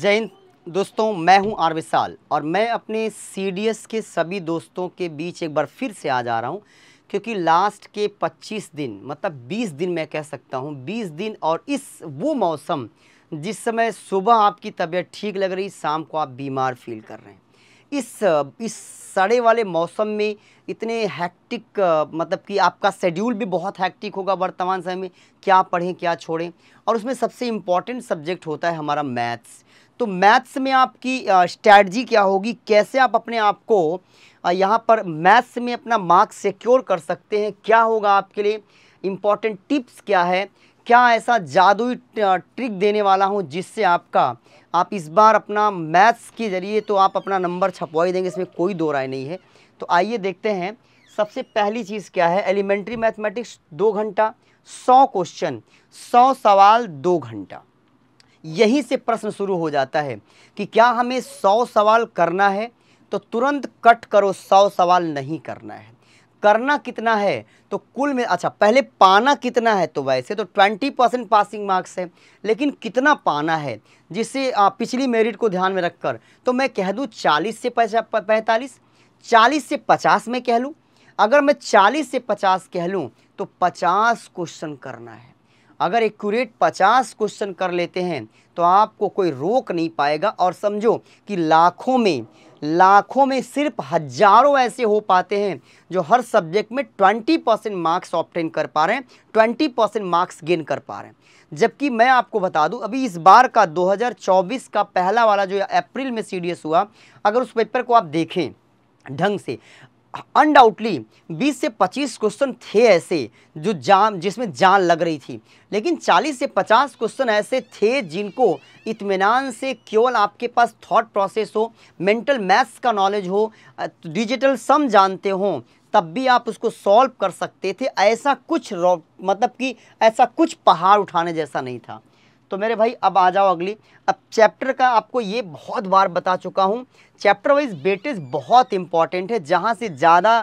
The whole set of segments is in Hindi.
जय हिंद दोस्तों मैं हूं आर विशाल और मैं अपने सी के सभी दोस्तों के बीच एक बार फिर से आ जा रहा हूं क्योंकि लास्ट के 25 दिन मतलब 20 दिन मैं कह सकता हूं 20 दिन और इस वो मौसम जिस समय सुबह आपकी तबीयत ठीक लग रही शाम को आप बीमार फील कर रहे हैं इस इस सड़े वाले मौसम में इतने हैक्टिक मतलब कि आपका शेड्यूल भी बहुत हैक्टिक होगा वर्तमान समय में क्या पढ़ें क्या छोड़ें और उसमें सबसे इम्पॉर्टेंट सब्जेक्ट होता है हमारा मैथ्स तो मैथ्स में आपकी स्ट्रैटी क्या होगी कैसे आप अपने आप को यहाँ पर मैथ्स में अपना मार्क्स सिक्योर कर सकते हैं क्या होगा आपके लिए इम्पॉर्टेंट टिप्स क्या है क्या ऐसा जादुई ट्रिक देने वाला हूँ जिससे आपका आप इस बार अपना मैथ्स के ज़रिए तो आप अपना नंबर छपवा ही देंगे इसमें कोई दो राय नहीं है तो आइए देखते हैं सबसे पहली चीज़ क्या है एलिमेंट्री मैथमेटिक्स दो घंटा सौ क्वेश्चन सौ सवाल दो घंटा यहीं से प्रश्न शुरू हो जाता है कि क्या हमें सौ सवाल करना है तो तुरंत कट करो सौ सवाल नहीं करना है करना कितना है तो कुल में अच्छा पहले पाना कितना है तो वैसे तो 20 परसेंट पासिंग मार्क्स है लेकिन कितना पाना है जिससे पिछली मेरिट को ध्यान में रखकर तो मैं कह दूँ चालीस से पैंतालीस चालीस से पचास में कह लूँ अगर मैं चालीस से पचास कह लूँ तो पचास क्वेश्चन करना है अगर एक्यूरेट पचास क्वेश्चन कर लेते हैं तो आपको कोई रोक नहीं पाएगा और समझो कि लाखों में लाखों में सिर्फ हजारों ऐसे हो पाते हैं जो हर सब्जेक्ट में ट्वेंटी परसेंट मार्क्स ऑप्टेन कर पा रहे हैं ट्वेंटी परसेंट मार्क्स गेन कर पा रहे हैं जबकि मैं आपको बता दूं अभी इस बार का 2024 का पहला वाला जो अप्रैल में सी हुआ अगर उस पेपर को आप देखें ढंग से अनडाउटली 20 से 25 क्वेश्चन थे ऐसे जो जान जिसमें जान लग रही थी लेकिन 40 से 50 क्वेश्चन ऐसे थे जिनको इत्मीनान से केवल आपके पास थॉट प्रोसेस हो मेंटल मैथ्स का नॉलेज हो डिजिटल सम जानते हों तब भी आप उसको सॉल्व कर सकते थे ऐसा कुछ मतलब कि ऐसा कुछ पहाड़ उठाने जैसा नहीं था तो मेरे भाई अब आ जाओ अगली अब चैप्टर का आपको ये बहुत बार बता चुका हूँ चैप्टर वाइज बेटेज बहुत इंपॉर्टेंट है जहाँ से ज़्यादा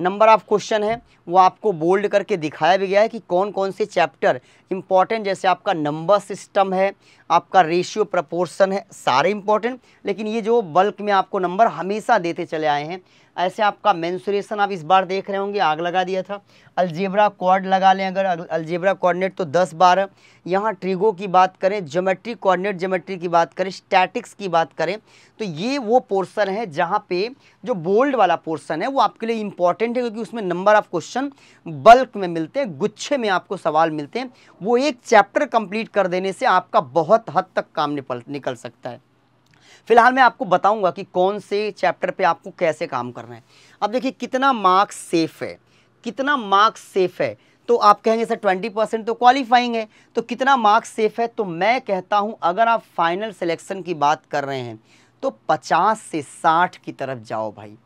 नंबर ऑफ क्वेश्चन है वो आपको बोल्ड करके दिखाया भी गया है कि कौन कौन से चैप्टर इंपॉर्टेंट जैसे आपका नंबर सिस्टम है आपका रेशियो प्रपोर्सन है सारे इंपॉर्टेंट लेकिन ये जो बल्क में आपको नंबर हमेशा देते चले आए हैं ऐसे आपका मैंसुरेशन आप इस बार देख रहे होंगे आग लगा दिया था अल्जेबरा कॉर्ड लगा लें अगर अलजेबरा कॉर्डिनेट तो दस बारह यहाँ ट्रिगो की बात करें ज्योमेट्री कॉर्डिनेट ज्योमेट्री की बात करें स्टैटिक्स की बात करें तो ये वो पोर्सन है जहाँ पे जो बोल्ड वाला पोर्सन है वो आपके लिए इंपॉर्टेंट है क्योंकि उसमें नंबर ऑफ क्वेश्चन बल्क में मिलते हैं गुच्छे में आपको सवाल मिलते हैं वो एक चैप्टर कंप्लीट कर देने से आपका बहुत हद तक काम निकल सकता है फिलहाल मैं आपको बताऊंगा कि कौन से चैप्टर पे आपको कैसे काम करना है अब देखिए कितना मार्क्स सेफ़ है कितना मार्क्स सेफ़ है तो आप कहेंगे सर ट्वेंटी परसेंट तो क्वालिफाइंग है तो कितना मार्क्स सेफ़ है तो मैं कहता हूँ अगर आप फाइनल सिलेक्शन की बात कर रहे हैं तो पचास से साठ की तरफ जाओ भाई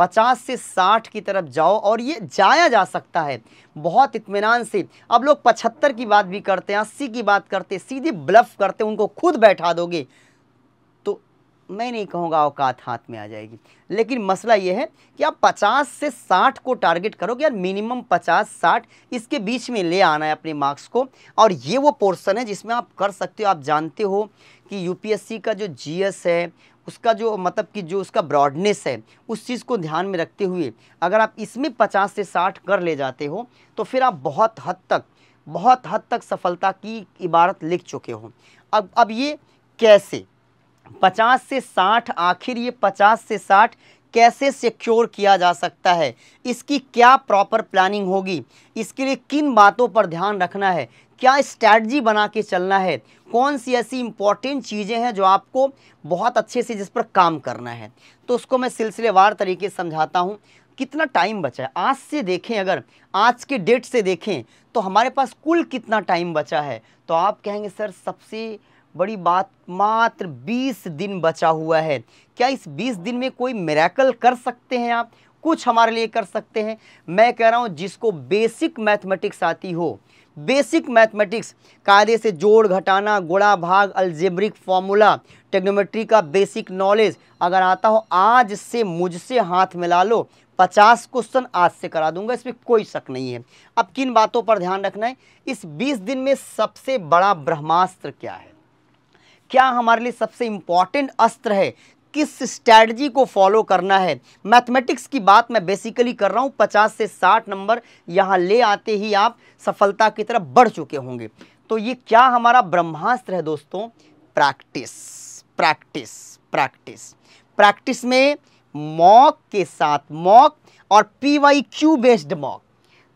50 से 60 की तरफ जाओ और ये जाया जा सकता है बहुत इतमान से अब लोग 75 की बात भी करते हैं अस्सी की बात करते सीधे ब्लफ करते उनको खुद बैठा दोगे मैं नहीं कहूँगा औकात हाथ में आ जाएगी लेकिन मसला ये है कि आप 50 से 60 को टारगेट करो कि यार मिनिमम 50 60 इसके बीच में ले आना है अपने मार्क्स को और ये वो पोर्सन है जिसमें आप कर सकते हो आप जानते हो कि यूपीएससी का जो जीएस है उसका जो मतलब कि जो उसका ब्रॉडनेस है उस चीज़ को ध्यान में रखते हुए अगर आप इसमें पचास से साठ कर ले जाते हो तो फिर आप बहुत हद तक बहुत हद तक सफलता की इबारत लिख चुके हो अब अब ये कैसे पचास से साठ आखिर ये पचास से साठ कैसे सिक्योर किया जा सकता है इसकी क्या प्रॉपर प्लानिंग होगी इसके लिए किन बातों पर ध्यान रखना है क्या स्ट्रैटी बना के चलना है कौन सी ऐसी इंपॉर्टेंट चीज़ें हैं जो आपको बहुत अच्छे से जिस पर काम करना है तो उसको मैं सिलसिलेवार तरीके से समझाता हूँ कितना टाइम बचा है आज से देखें अगर आज के डेट से देखें तो हमारे पास कुल कितना टाइम बचा है तो आप कहेंगे सर सबसे बड़ी बात मात्र 20 दिन बचा हुआ है क्या इस 20 दिन में कोई मेरेकल कर सकते हैं आप कुछ हमारे लिए कर सकते हैं मैं कह रहा हूँ जिसको बेसिक मैथमेटिक्स आती हो बेसिक मैथमेटिक्स कायदे से जोड़ घटाना गुणा भाग अल्जेब्रिक फॉर्मूला टेग्नोमेट्री का बेसिक नॉलेज अगर आता हो आज से मुझसे हाथ मिला लो पचास क्वेश्चन आज से करा दूंगा इसमें कोई शक नहीं है अब किन बातों पर ध्यान रखना है इस बीस दिन में सबसे बड़ा ब्रह्मास्त्र क्या है क्या हमारे लिए सबसे इम्पॉर्टेंट अस्त्र है किस स्ट्रैटी को फॉलो करना है मैथमेटिक्स की बात मैं बेसिकली कर रहा हूँ पचास से साठ नंबर यहाँ ले आते ही आप सफलता की तरफ बढ़ चुके होंगे तो ये क्या हमारा ब्रह्मास्त्र है दोस्तों प्रैक्टिस प्रैक्टिस प्रैक्टिस प्रैक्टिस में मॉक के साथ मॉक और P Y Q based mock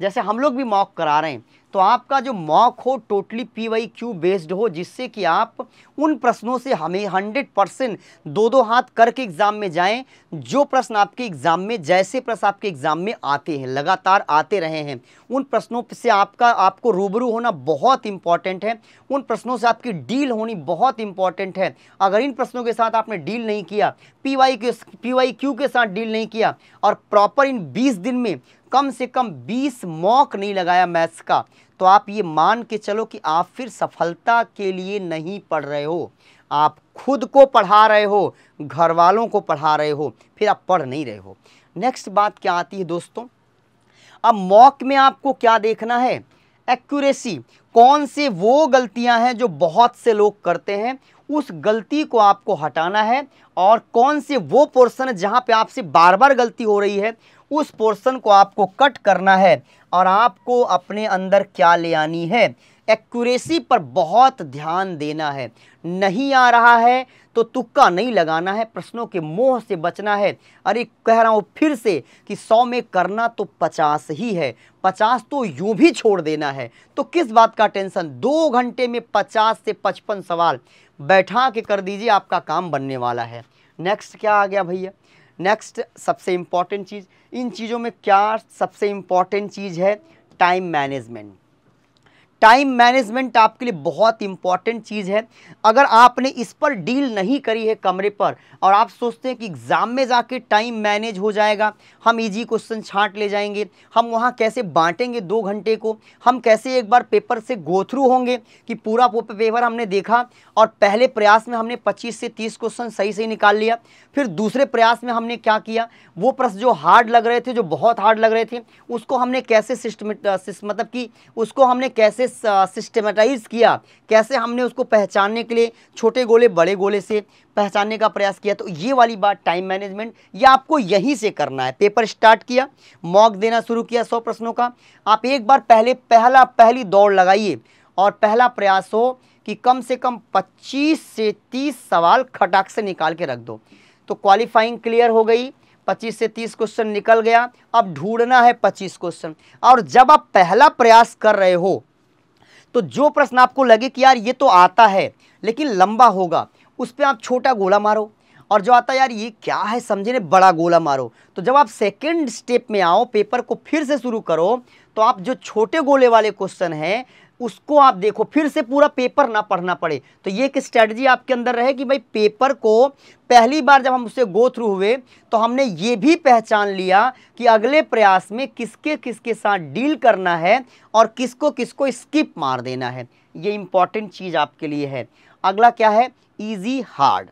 जैसे हम लोग भी मॉक करा रहे हैं तो आपका जो मॉक हो totally P Y Q based हो जिससे कि आप उन प्रश्नों से हमें हंड्रेड परसेंट दो दो हाथ करके एग्ज़ाम में जाएं जो प्रश्न आपके एग्ज़ाम में जैसे प्रश्न आपके एग्ज़ाम में आते हैं लगातार आते रहे हैं उन प्रश्नों से आपका आपको रूबरू होना बहुत इंपॉर्टेंट है उन प्रश्नों से आपकी डील होनी बहुत इंपॉर्टेंट है अगर इन प्रश्नों के साथ आपने डील नहीं किया पी वाई के पी वाई क्यू के साथ डील नहीं किया और प्रॉपर इन बीस दिन में कम से कम 20 मॉक नहीं लगाया मैथ्स का तो आप ये मान के चलो कि आप फिर सफलता के लिए नहीं पढ़ रहे हो आप खुद को पढ़ा रहे हो घर वालों को पढ़ा रहे हो फिर आप पढ़ नहीं रहे हो नेक्स्ट बात क्या आती है दोस्तों अब मॉक में आपको क्या देखना है एक्यूरेसी कौन से वो गलतियां हैं जो बहुत से लोग करते हैं उस गलती को आपको हटाना है और कौन से वो पोर्शन जहां पे आपसे बार बार गलती हो रही है उस पोर्शन को आपको कट करना है और आपको अपने अंदर क्या ले आनी है एक्यूरेसी पर बहुत ध्यान देना है नहीं आ रहा है तो तुक्का नहीं लगाना है प्रश्नों के मोह से बचना है अरे कह रहा हूँ फिर से कि सौ में करना तो पचास ही है पचास तो यूँ भी छोड़ देना है तो किस बात का टेंशन दो घंटे में पचास से पचपन सवाल बैठा के कर दीजिए आपका काम बनने वाला है नेक्स्ट क्या आ गया भैया नेक्स्ट सबसे इम्पॉर्टेंट चीज़ इन चीज़ों में क्या सबसे इम्पॉर्टेंट चीज़ है टाइम मैनेजमेंट टाइम मैनेजमेंट आपके लिए बहुत इंपॉर्टेंट चीज़ है अगर आपने इस पर डील नहीं करी है कमरे पर और आप सोचते हैं कि एग्ज़ाम में जाके टाइम मैनेज हो जाएगा हम इजी e क्वेश्चन छांट ले जाएंगे हम वहाँ कैसे बांटेंगे दो घंटे को हम कैसे एक बार पेपर से गो थ्रू होंगे कि पूरा पेपर हमने देखा और पहले प्रयास में हमने पच्चीस से तीस क्वेश्चन सही से निकाल लिया फिर दूसरे प्रयास में हमने क्या किया वो प्रश्न जो हार्ड लग रहे थे जो बहुत हार्ड लग रहे थे उसको हमने कैसे सिस्टम मतलब कि उसको हमने कैसे कैसे सिस्टमेटाइज किया कैसे हमने उसको पहचानने के लिए छोटे गोले बड़े गोले से पहचानने का प्रयास किया तो ये वाली बात टाइम मैनेजमेंट ये आपको यहीं से करना है पेपर स्टार्ट किया मॉक देना शुरू किया सौ प्रश्नों का आप एक बार पहले पहला पहली दौड़ लगाइए और पहला प्रयास हो कि कम से कम 25 से 30 सवाल खटाक से निकाल के रख दो तो क्वालिफाइंग क्लियर हो गई 25 से 30 क्वेश्चन निकल गया अब ढूंढना है 25 क्वेश्चन और जब आप पहला प्रयास कर रहे हो तो जो प्रश्न आपको लगे कि यार ये तो आता है लेकिन लंबा होगा उस पर आप छोटा गोला मारो और जो आता यार ये क्या है समझे ने बड़ा गोला मारो तो जब आप सेकेंड स्टेप में आओ पेपर को फिर से शुरू करो तो आप जो छोटे गोले वाले क्वेश्चन हैं उसको आप देखो फिर से पूरा पेपर ना पढ़ना पड़े तो ये एक स्ट्रेटजी आपके अंदर रहे कि भाई पेपर को पहली बार जब हम उससे गो थ्रू हुए तो हमने ये भी पहचान लिया कि अगले प्रयास में किसके किसके साथ डील करना है और किसको किसको स्किप मार देना है ये इम्पॉर्टेंट चीज़ आपके लिए है अगला क्या है ईजी हार्ड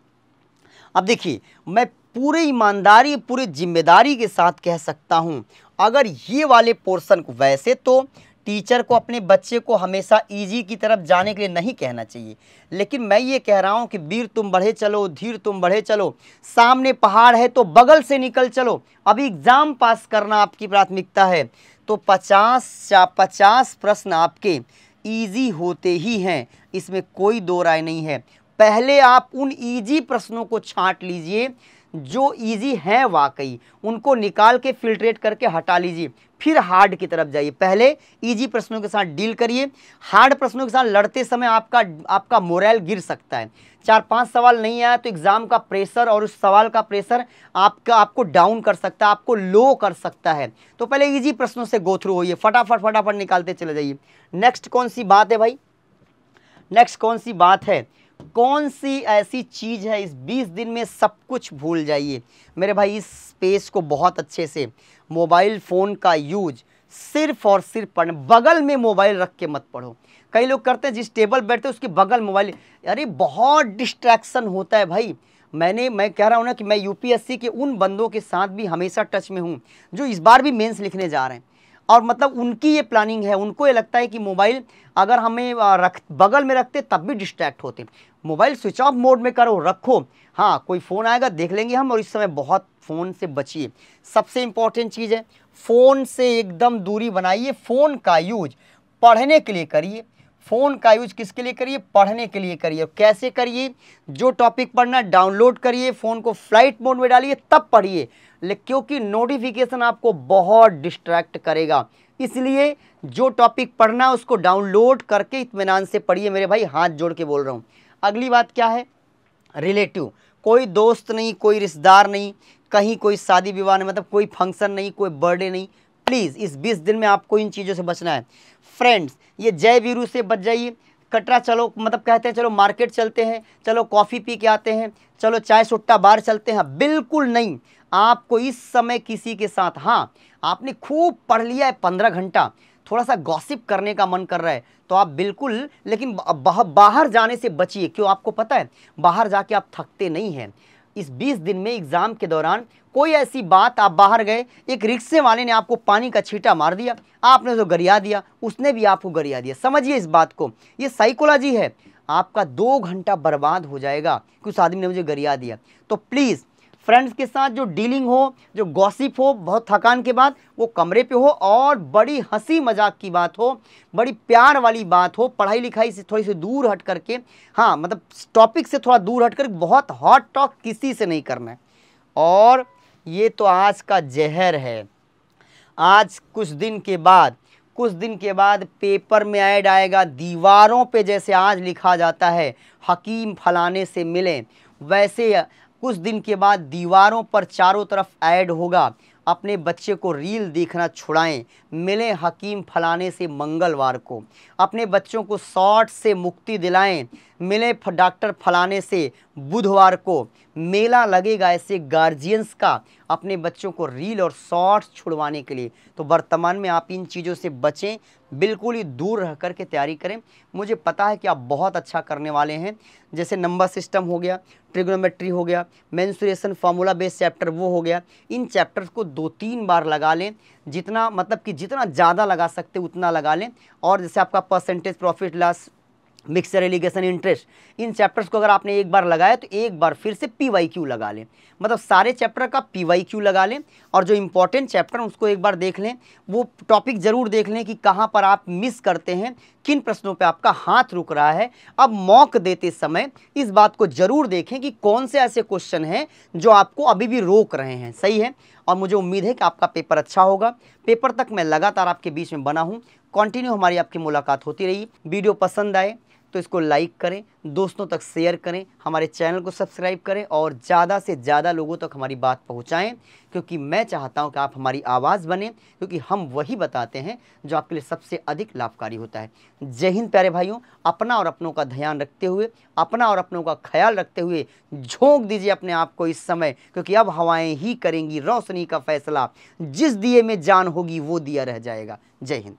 अब देखिए मैं पूरे ईमानदारी पूरी जिम्मेदारी के साथ कह सकता हूँ अगर ये वाले पोर्सन को वैसे तो टीचर को अपने बच्चे को हमेशा ईजी की तरफ जाने के लिए नहीं कहना चाहिए लेकिन मैं ये कह रहा हूँ कि वीर तुम बढ़े चलो धीर तुम बढ़े चलो सामने पहाड़ है तो बगल से निकल चलो अभी एग्ज़ाम पास करना आपकी प्राथमिकता है तो पचास पचास प्रश्न आपके ईजी होते ही हैं इसमें कोई दो राय नहीं है पहले आप उन ईजी प्रश्नों को छाँट लीजिए जो ईजी हैं वाकई उनको निकाल के फिल्ट्रेट करके हटा लीजिए फिर हार्ड की तरफ जाइए पहले इजी प्रश्नों के साथ डील करिए हार्ड प्रश्नों के साथ लड़ते समय आपका आपका मोरल गिर सकता है चार पांच सवाल नहीं आया तो एग्ज़ाम का प्रेशर और उस सवाल का प्रेशर आपका आपको डाउन कर सकता है आपको लो कर सकता है तो पहले इजी प्रश्नों से गो थ्रू होइए फटाफट फटाफट निकालते चले जाइए नेक्स्ट कौन सी बात है भाई नेक्स्ट कौन सी बात है कौन सी ऐसी चीज़ है इस बीस दिन में सब कुछ भूल जाइए मेरे भाई इस स्पेस को बहुत अच्छे से मोबाइल फ़ोन का यूज सिर्फ और सिर्फ पढ़ने बगल में मोबाइल रख के मत पढ़ो कई लोग करते हैं जिस टेबल बैठते हैं उसके बगल मोबाइल अरे बहुत डिस्ट्रैक्शन होता है भाई मैंने मैं कह रहा हूँ ना कि मैं यूपीएससी के उन बंदों के साथ भी हमेशा टच में हूँ जो इस बार भी मेंस लिखने जा रहे हैं और मतलब उनकी ये प्लानिंग है उनको ये लगता है कि मोबाइल अगर हमें रख बगल में रखते तब भी डिस्ट्रैक्ट होते मोबाइल स्विच ऑफ मोड में करो रखो हाँ कोई फ़ोन आएगा देख लेंगे हम और इस समय बहुत फ़ोन से बचिए सबसे इम्पॉर्टेंट चीज़ है फ़ोन से एकदम दूरी बनाइए फ़ोन का यूज पढ़ने के लिए करिए फ़ोन का यूज किसके लिए करिए पढ़ने के लिए करिए और कैसे करिए जो टॉपिक पढ़ना डाउनलोड करिए फ़ोन को फ्लाइट मोड में डालिए तब पढ़िए क्योंकि नोटिफिकेशन आपको बहुत डिस्ट्रैक्ट करेगा इसलिए जो टॉपिक पढ़ना है उसको डाउनलोड करके इतमान से पढ़िए मेरे भाई हाथ जोड़ के बोल रहा हूँ अगली बात क्या है रिलेटिव कोई दोस्त नहीं कोई रिश्तेदार नहीं कहीं कोई शादी विवाह नहीं मतलब कोई फंक्शन नहीं कोई बर्थडे नहीं प्लीज़ इस बीस दिन में आपको इन चीज़ों से बचना है फ्रेंड्स ये जय वीरू से बच जाइए कटरा चलो मतलब कहते हैं चलो मार्केट चलते हैं चलो कॉफ़ी पी के आते हैं चलो चाय सुट्टा बार चलते हैं बिल्कुल नहीं आपको इस समय किसी के साथ हाँ आपने खूब पढ़ लिया है पंद्रह घंटा थोड़ा सा गॉसिप करने का मन कर रहा है तो आप बिल्कुल लेकिन बाहर जाने से बचिए क्यों आपको पता है बाहर जाके आप थकते नहीं हैं इस बीस दिन में एग्ज़ाम के दौरान कोई ऐसी बात आप बाहर गए एक रिक्शे वाले ने आपको पानी का छीटा मार दिया आपने उसको गरिया दिया उसने भी आपको गरिया दिया समझिए इस बात को ये साइकोलॉजी है आपका दो घंटा बर्बाद हो जाएगा कि उस आदमी ने मुझे गरिया दिया तो प्लीज़ फ्रेंड्स के साथ जो डीलिंग हो जो गॉसिप हो बहुत थकान के बाद वो कमरे पे हो और बड़ी हंसी मजाक की बात हो बड़ी प्यार वाली बात हो पढ़ाई लिखाई से थोड़ी सी दूर हट करके हाँ मतलब टॉपिक से थोड़ा दूर हट कर बहुत हॉट टॉक किसी से नहीं करना है और ये तो आज का जहर है आज कुछ दिन के बाद कुछ दिन के बाद पेपर में ऐड आएगा दीवारों पे जैसे आज लिखा जाता है हकीम फलाने से मिलें वैसे कुछ दिन के बाद दीवारों पर चारों तरफ ऐड होगा अपने बच्चे को रील देखना छुड़ाएं मिलें हकीम फलाने से मंगलवार को अपने बच्चों को शॉर्ट से मुक्ति दिलाएं मिलें डॉक्टर फलाने से बुधवार को मेला लगेगा ऐसे गार्जियंस का अपने बच्चों को रील और शॉर्ट्स छुड़वाने के लिए तो वर्तमान में आप इन चीज़ों से बचें बिल्कुल ही दूर रह कर के तैयारी करें मुझे पता है कि आप बहुत अच्छा करने वाले हैं जैसे नंबर सिस्टम हो गया ट्रिग्नोमेट्री हो गया मैंसुरेशन फार्मूला बेस्ड चैप्टर वो हो गया इन चैप्टर्स को दो तीन बार लगा लें जितना मतलब कि जितना ज़्यादा लगा सकते उतना लगा लें और जैसे आपका percentage profit loss mixture alligation interest इन चैप्टर्स को अगर आपने एक बार लगाया तो एक बार फिर से पी वाई क्यू लगा लें मतलब सारे चैप्टर का पी वाई क्यू लगा लें और जो इंपॉर्टेंट चैप्टर उसको एक बार देख लें वो टॉपिक ज़रूर देख लें कि कहाँ पर आप मिस करते हैं किन प्रश्नों पे आपका हाथ रुक रहा है अब मॉक देते समय इस बात को ज़रूर देखें कि कौन से ऐसे क्वेश्चन हैं जो आपको अभी भी रोक रहे हैं सही है और मुझे उम्मीद है कि आपका पेपर अच्छा होगा पेपर तक मैं लगातार आपके बीच में बना हूँ कंटिन्यू हमारी आपकी मुलाकात होती रही वीडियो पसंद आए तो इसको लाइक करें दोस्तों तक शेयर करें हमारे चैनल को सब्सक्राइब करें और ज़्यादा से ज़्यादा लोगों तक हमारी बात पहुंचाएं क्योंकि मैं चाहता हूं कि आप हमारी आवाज़ बने क्योंकि हम वही बताते हैं जो आपके लिए सबसे अधिक लाभकारी होता है जय हिंद प्यारे भाइयों अपना और अपनों का ध्यान रखते हुए अपना और अपनों का ख्याल रखते हुए झोंक दीजिए अपने आप को इस समय क्योंकि अब हवाएँ ही करेंगी रोशनी का फैसला जिस दिए में जान होगी वो दिया रह जाएगा जय हिंद